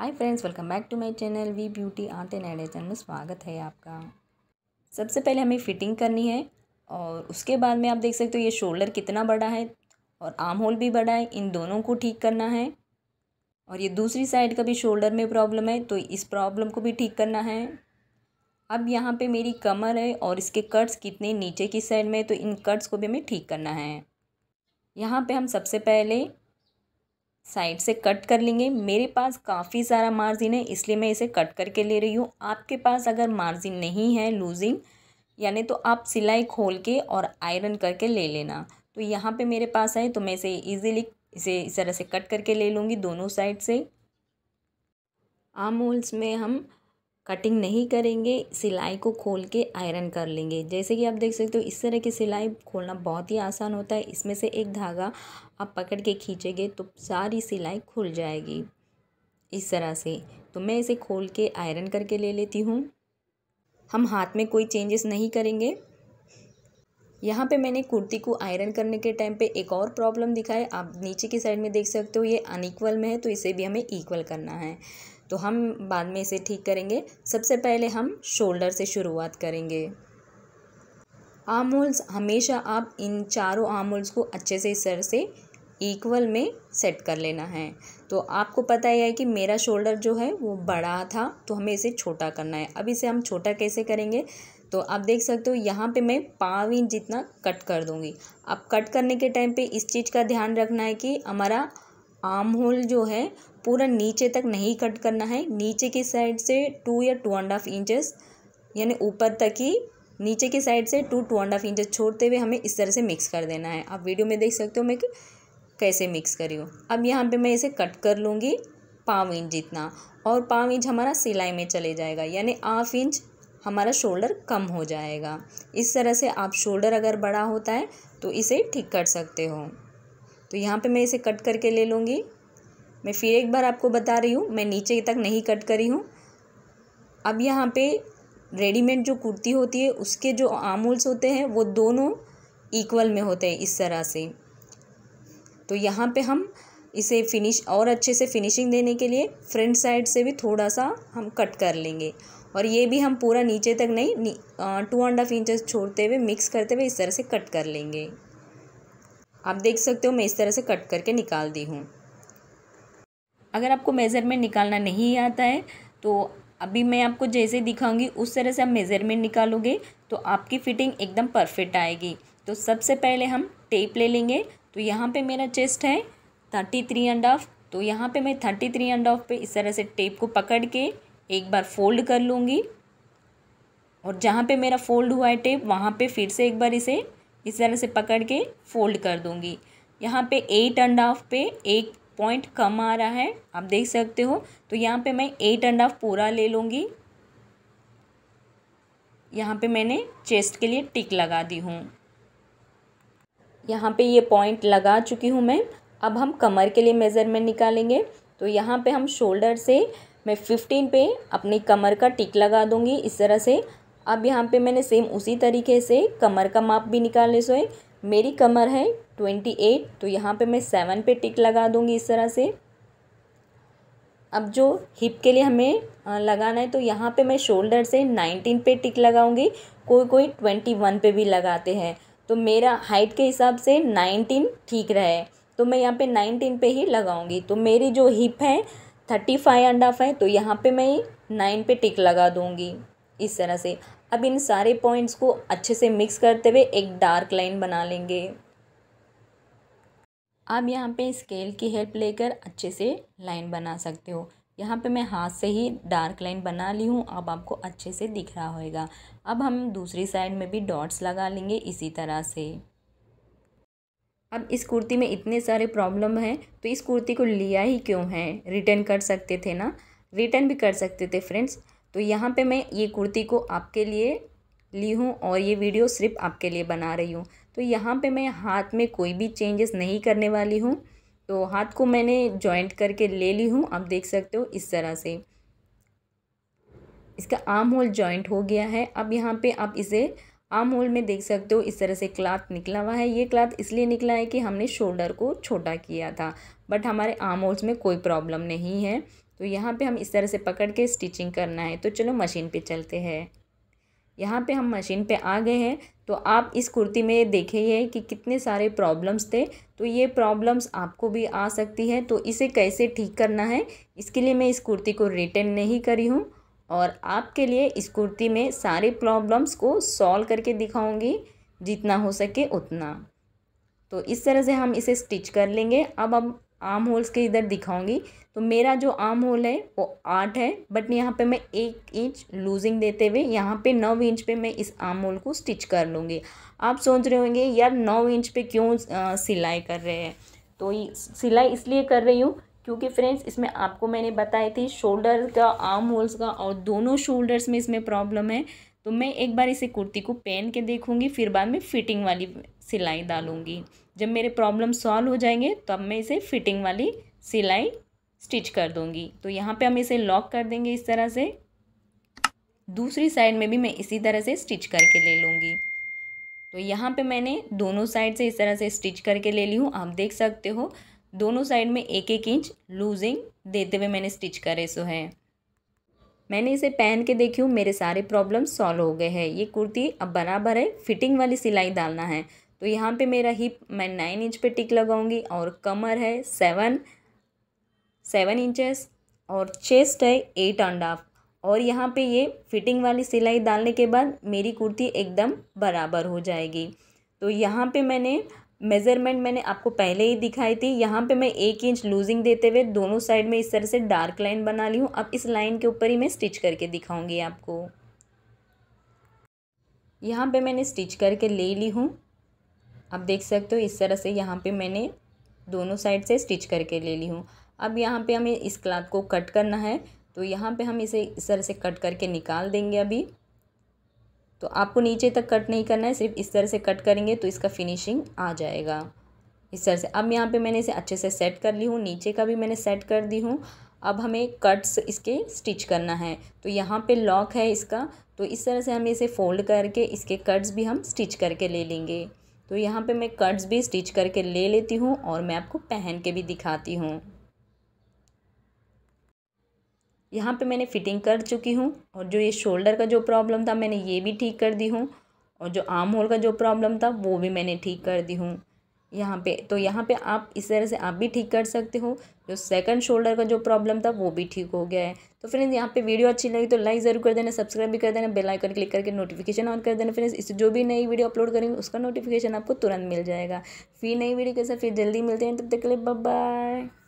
hi friends welcome back to my channel V beauty आते नए channel में स्वागत है आपका सबसे पहले हमें फ़िटिंग करनी है और उसके बाद में आप देख सकते हो ये शोल्डर कितना बड़ा है और आर्म होल भी बड़ा है इन दोनों को ठीक करना है और ये दूसरी साइड का भी शोल्डर में प्रॉब्लम है तो इस प्रॉब्लम को भी ठीक करना है अब यहाँ पर मेरी कमर है और इसके कट्स कितने नीचे की साइड में है तो इन कट्स को भी हमें ठीक करना है यहाँ पर हम सबसे पहले साइड से कट कर लेंगे मेरे पास काफ़ी सारा मार्जिन है इसलिए मैं इसे कट करके ले रही हूँ आपके पास अगर मार्जिन नहीं है लूजिंग यानी तो आप सिलाई खोल के और आयरन करके ले लेना तो यहाँ पे मेरे पास है तो मैं इसे इजीली इसे इस तरह से कट करके ले लूँगी दोनों साइड से आम होल्स में हम कटिंग नहीं करेंगे सिलाई को खोल के आयरन कर लेंगे जैसे कि आप देख सकते हो इस तरह की सिलाई खोलना बहुत ही आसान होता है इसमें से एक धागा आप पकड़ के खींचेंगे तो सारी सिलाई खुल जाएगी इस तरह से तो मैं इसे खोल के आयरन करके ले लेती हूँ हम हाथ में कोई चेंजेस नहीं करेंगे यहाँ पे मैंने कुर्ती को आयरन करने के टाइम पे एक और प्रॉब्लम दिखा है आप नीचे की साइड में देख सकते हो ये अनइक्वल में है तो इसे भी हमें इक्वल करना है तो हम बाद में इसे ठीक करेंगे सबसे पहले हम शोल्डर से शुरुआत करेंगे आर्म होल्स हमेशा आप इन चारों आर्म होल्स को अच्छे से सर से इक्वल में सेट कर लेना है तो आपको पता ही है कि मेरा शोल्डर जो है वो बड़ा था तो हमें इसे छोटा करना है अब इसे हम छोटा कैसे करेंगे तो आप देख सकते हो यहाँ पे मैं पाँव इंच जितना कट कर दूँगी अब कट करने के टाइम पे इस चीज़ का ध्यान रखना है कि हमारा आम होल जो है पूरा नीचे तक नहीं कट करना है नीचे की साइड से टू या टू एंड हाफ इंचेस यानी ऊपर तक ही नीचे की साइड से two two and half inches छोड़ते हुए हमें इस तरह से मिक्स कर देना है आप वीडियो में देख सकते हो मैं कैसे मिक्स करी हूँ अब यहाँ पे मैं इसे कट कर लूँगी पाँव इंच जितना और पाँव इंच हमारा सिलाई में चले जाएगा यानी हाफ इंच हमारा शोल्डर कम हो जाएगा इस तरह से आप शोल्डर अगर बड़ा होता है तो इसे ठीक कर सकते हो तो यहाँ पे मैं इसे कट करके ले लूँगी मैं फिर एक बार आपको बता रही हूँ मैं नीचे तक नहीं कट करी हूँ अब यहाँ पे रेडीमेड जो कुर्ती होती है उसके जो आमूल्स होते हैं वो दोनों इक्वल में होते हैं इस तरह से तो यहाँ पे हम इसे फिनिश और अच्छे से फिनिशिंग देने के लिए फ्रंट साइड से भी थोड़ा सा हम कट कर लेंगे और ये भी हम पूरा नीचे तक नहीं टू एंड हाफ इंचज छोड़ते हुए मिक्स करते हुए इस तरह से कट कर लेंगे आप देख सकते हो मैं इस तरह से कट करके निकाल दी हूँ अगर आपको मेज़रमेंट निकालना नहीं आता है तो अभी मैं आपको जैसे दिखाऊंगी उस तरह से आप मेज़रमेंट निकालोगे तो आपकी फ़िटिंग एकदम परफेक्ट आएगी तो सबसे पहले हम टेप ले लेंगे तो यहाँ पे मेरा चेस्ट है थर्टी थ्री एंड हाफ तो यहाँ पे मैं थर्टी थ्री एंड हाफ पे इस तरह से टेप को पकड़ के एक बार फोल्ड कर लूँगी और जहाँ पर मेरा फोल्ड हुआ है टेप वहाँ पर फिर से एक बार इसे इस तरह से पकड़ के फोल्ड कर दूँगी यहाँ पे एट एंड हाफ पे एक पॉइंट कम आ रहा है आप देख सकते हो तो यहाँ पे मैं एट एंड हाफ पूरा ले लूँगी यहाँ पे मैंने चेस्ट के लिए टिक लगा दी हूँ यहाँ पे ये पॉइंट लगा चुकी हूँ मैं अब हम कमर के लिए मेज़रमेंट निकालेंगे तो यहाँ पे हम शोल्डर से मैं फिफ्टीन पे अपनी कमर का टिक लगा दूँगी इस तरह से अब यहाँ पे मैंने सेम उसी तरीके से कमर का माप भी निकालने सोए मेरी कमर है ट्वेंटी एट तो यहाँ पे मैं सेवन पे टिक लगा दूँगी इस तरह से अब जो हिप के लिए हमें लगाना है तो यहाँ पे मैं शोल्डर से नाइनटीन पे टिक लगाऊंगी कोई कोई ट्वेंटी वन पे भी लगाते हैं तो मेरा हाइट के हिसाब से नाइनटीन ठीक रहे तो मैं यहाँ पे नाइनटीन पे ही लगाऊंगी तो मेरी जो हिप है थर्टी फाइव एंड हाफ है तो यहाँ पे मैं नाइन पे टिक लगा दूँगी इस तरह से अब इन सारे पॉइंट्स को अच्छे से मिक्स करते हुए एक डार्क लाइन बना लेंगे आप यहाँ पे स्केल की हेल्प लेकर अच्छे से लाइन बना सकते हो यहाँ पे मैं हाथ से ही डार्क लाइन बना ली हूँ अब आपको अच्छे से दिख रहा होएगा अब हम दूसरी साइड में भी डॉट्स लगा लेंगे इसी तरह से अब इस कुर्ती में इतने सारे प्रॉब्लम हैं तो इस कुर्ती को लिया ही क्यों है रिटर्न कर सकते थे ना रिटर्न भी कर सकते थे फ्रेंड्स तो यहाँ पे मैं ये कुर्ती को आपके लिए ली हूँ और ये वीडियो सिर्फ आपके लिए बना रही हूँ तो यहाँ पे मैं हाथ में कोई भी चेंजेस नहीं करने वाली हूँ तो हाथ को मैंने जॉइंट करके ले ली हूँ आप देख सकते हो इस तरह से इसका आर्म होल जॉइंट हो गया है अब यहाँ पे आप इसे आर्म होल में देख सकते हो इस तरह से क्लाथ निकला हुआ है ये क्लाथ इसलिए निकला है कि हमने शोल्डर को छोटा किया था बट हमारे आर्म होल्स में कोई प्रॉब्लम नहीं है तो यहाँ पे हम इस तरह से पकड़ के स्टिचिंग करना है तो चलो मशीन पे चलते हैं यहाँ पे हम मशीन पे आ गए हैं तो आप इस कुर्ती में देखे कि कितने सारे प्रॉब्लम्स थे तो ये प्रॉब्लम्स आपको भी आ सकती है तो इसे कैसे ठीक करना है इसके लिए मैं इस कुर्ती को रिटर्न नहीं करी हूँ और आपके लिए इस कुर्ती में सारे प्रॉब्लम्स को सॉल्व करके दिखाऊँगी जितना हो सके उतना तो इस तरह से हम इसे स्टिच कर लेंगे अब अब आर्म होल्स के इधर दिखाऊंगी तो मेरा जो आर्म होल है वो आठ है बट यहाँ पे मैं एक इंच लूजिंग देते हुए यहाँ पे नौ इंच पे मैं इस आर्म होल को स्टिच कर लूँगी आप सोच रहे होंगे यार नौ इंच पे क्यों सिलाई कर रहे हैं तो सिलाई इसलिए कर रही हूँ क्योंकि फ्रेंड्स इसमें आपको मैंने बताई थी शोल्डर का आर्म होल्स का और दोनों शोल्डर्स में इसमें प्रॉब्लम है तो मैं एक बार इसे कुर्ती को पहन के देखूँगी फिर बाद में फिटिंग वाली सिलाई डालूँगी जब मेरे प्रॉब्लम सॉल्व हो जाएंगे तब मैं इसे फिटिंग वाली सिलाई स्टिच कर दूँगी तो यहाँ पे हम इसे लॉक कर देंगे इस तरह से दूसरी साइड में भी मैं इसी तरह से स्टिच करके ले लूँगी तो यहाँ पे मैंने दोनों साइड से इस तरह से स्टिच करके ले ली हूँ आप देख सकते हो दोनों साइड में एक एक इंच लूजिंग देते हुए मैंने स्टिच करे सो है मैंने इसे पहन के देखी हूँ मेरे सारे प्रॉब्लम सॉल्व हो गए हैं ये कुर्ती अब बराबर है फिटिंग वाली सिलाई डालना है तो यहाँ पे मेरा हिप मैं नाइन इंच पे टिक लगाऊंगी और कमर है सेवन सेवन इंचेस और चेस्ट है एट एंड हाफ और यहाँ पे ये फिटिंग वाली सिलाई डालने के बाद मेरी कुर्ती एकदम बराबर हो जाएगी तो यहाँ पे मैंने मेज़रमेंट मैंने आपको पहले ही दिखाई थी यहाँ पे मैं एक इंच लूजिंग देते हुए दोनों साइड में इस तरह से डार्क लाइन बना ली हूँ अब इस लाइन के ऊपर ही मैं स्टिच करके दिखाऊंगी आपको यहाँ पे मैंने स्टिच करके ले ली हूँ आप देख सकते हो इस तरह से यहाँ पे मैंने दोनों साइड से स्टिच करके ले ली हूँ अब यहाँ पे हमें इस क्लाथ को कट करना है तो यहाँ पे हम इसे इस तरह से कट करके निकाल देंगे अभी तो आपको नीचे तक कट नहीं करना है सिर्फ इस तरह से कट करेंगे तो इसका फिनिशिंग आ जाएगा इस तरह से अब यहाँ पे मैंने इसे अच्छे से सेट कर ली हूँ नीचे का भी मैंने सेट कर दी हूँ अब हमें कट्स इसके स्टिच करना है तो यहाँ पे लॉक है इसका तो इस तरह से हम इसे फ़ोल्ड करके इसके कट्स भी हम स्टिच करके ले लेंगे तो यहाँ पे मैं कट्स भी स्टिच करके ले लेती हूँ और मैं आपको पहन के भी दिखाती हूँ यहाँ पे मैंने फिटिंग कर चुकी हूँ और जो ये शोल्डर का जो प्रॉब्लम था मैंने ये भी ठीक कर दी हूँ और जो आर्म होल का जो प्रॉब्लम था वो भी मैंने ठीक कर दी हूँ यहाँ पे तो यहाँ पे आप इस तरह से आप भी ठीक कर सकते हो जो सेकंड शोल्डर का जो प्रॉब्लम था वो भी ठीक हो गया है तो फ्रेंड्स यहाँ पे वीडियो अच्छी लगी तो लाइक ज़रूर कर देना सब्सक्राइब भी कर देना बेल आइकन क्लिक करके नोटिफिकेशन ऑन कर देना फ्रेंड्स इस जो भी नई वीडियो अपलोड करेंगे उसका नोटिफिकेशन आपको तुरंत मिल जाएगा फिर नई वीडियो के साथ फिर जल्दी मिलते हैं तब तक के लिए बाय